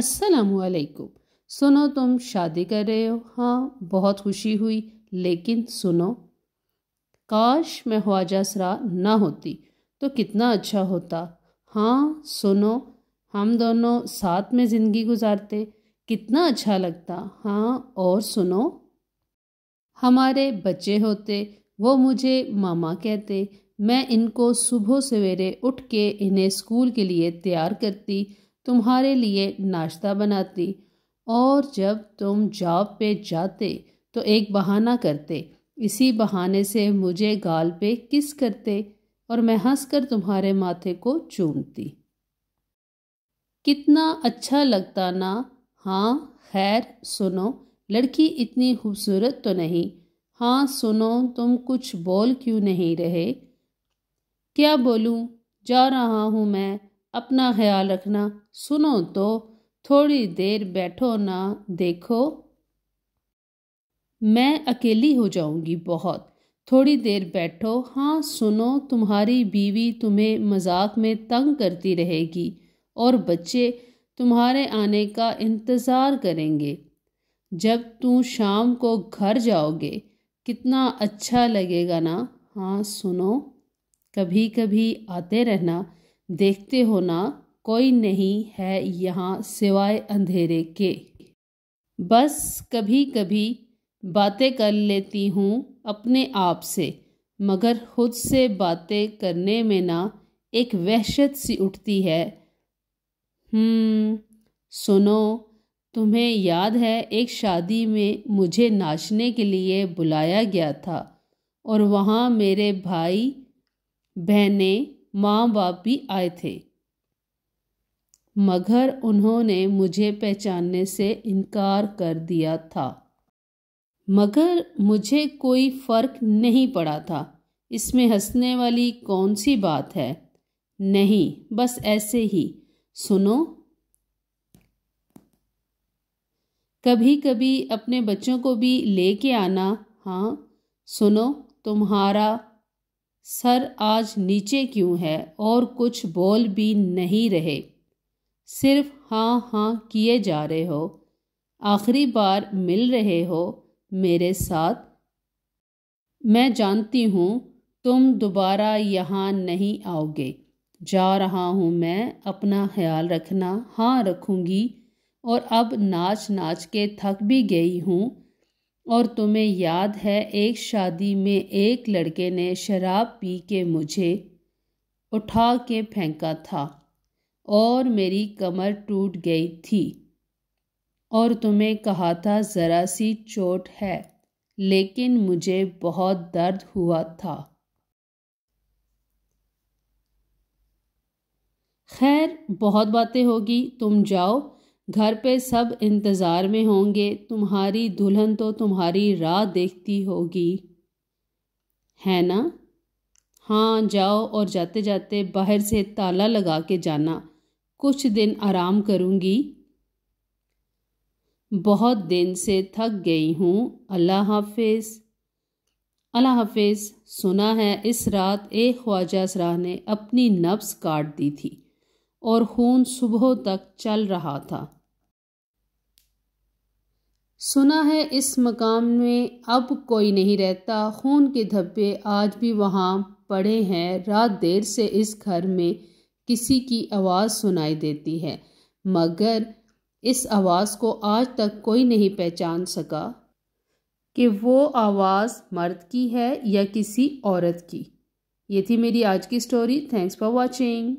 असलकुम सुनो तुम शादी कर रहे हो हाँ बहुत खुशी हुई लेकिन सुनो काश मैं ख्वाजा सरा ना होती तो कितना अच्छा होता हाँ सुनो हम दोनों साथ में ज़िंदगी गुजारते कितना अच्छा लगता हाँ और सुनो हमारे बच्चे होते वो मुझे मामा कहते मैं इनको सुबह सवेरे उठ के इन्हें स्कूल के लिए तैयार करती तुम्हारे लिए नाश्ता बनाती और जब तुम जॉब पे जाते तो एक बहाना करते इसी बहाने से मुझे गाल पे किस करते और मैं हंसकर तुम्हारे माथे को चूमती कितना अच्छा लगता ना हाँ खैर सुनो लड़की इतनी खूबसूरत तो नहीं हाँ सुनो तुम कुछ बोल क्यों नहीं रहे क्या बोलूँ जा रहा हूँ मैं अपना ख्याल रखना सुनो तो थोड़ी देर बैठो ना देखो मैं अकेली हो जाऊंगी बहुत थोड़ी देर बैठो हाँ सुनो तुम्हारी बीवी तुम्हें मजाक में तंग करती रहेगी और बच्चे तुम्हारे आने का इंतज़ार करेंगे जब तू शाम को घर जाओगे कितना अच्छा लगेगा ना हाँ सुनो कभी कभी आते रहना देखते हो ना कोई नहीं है यहाँ सिवाय अंधेरे के बस कभी कभी बातें कर लेती हूँ अपने आप से मगर खुद से बातें करने में ना एक वहशत सी उठती है हम्म, सुनो तुम्हें याद है एक शादी में मुझे नाचने के लिए बुलाया गया था और वहाँ मेरे भाई बहनें माँ बाप भी आए थे मगर उन्होंने मुझे पहचानने से इनकार कर दिया था मगर मुझे कोई फर्क नहीं पड़ा था इसमें हंसने वाली कौन सी बात है नहीं बस ऐसे ही सुनो कभी कभी अपने बच्चों को भी लेके आना हाँ सुनो तुम्हारा सर आज नीचे क्यों है और कुछ बोल भी नहीं रहे सिर्फ हाँ हाँ किए जा रहे हो आखिरी बार मिल रहे हो मेरे साथ मैं जानती हूँ तुम दोबारा यहाँ नहीं आओगे जा रहा हूँ मैं अपना ख्याल रखना हाँ रखूँगी और अब नाच नाच के थक भी गई हूँ और तुम्हें याद है एक शादी में एक लड़के ने शराब पी के मुझे उठा के फेंका था और मेरी कमर टूट गई थी और तुम्हें कहा था ज़रा सी चोट है लेकिन मुझे बहुत दर्द हुआ था खैर बहुत बातें होगी तुम जाओ घर पे सब इंतज़ार में होंगे तुम्हारी दुल्हन तो तुम्हारी राह देखती होगी है ना हाँ जाओ और जाते जाते बाहर से ताला लगा के जाना कुछ दिन आराम करूँगी बहुत दिन से थक गई हूँ अल्लाह हाफिज़ अल्लाह हाफिज़ सुना है इस रात एक ख्वाजा सराह ने अपनी नब्स काट दी थी और खून सुबह तक चल रहा था सुना है इस मकाम में अब कोई नहीं रहता खून के धब्बे आज भी वहाँ पड़े हैं रात देर से इस घर में किसी की आवाज़ सुनाई देती है मगर इस आवाज़ को आज तक कोई नहीं पहचान सका कि वो आवाज़ मर्द की है या किसी औरत की ये थी मेरी आज की स्टोरी थैंक्स फॉर वॉचिंग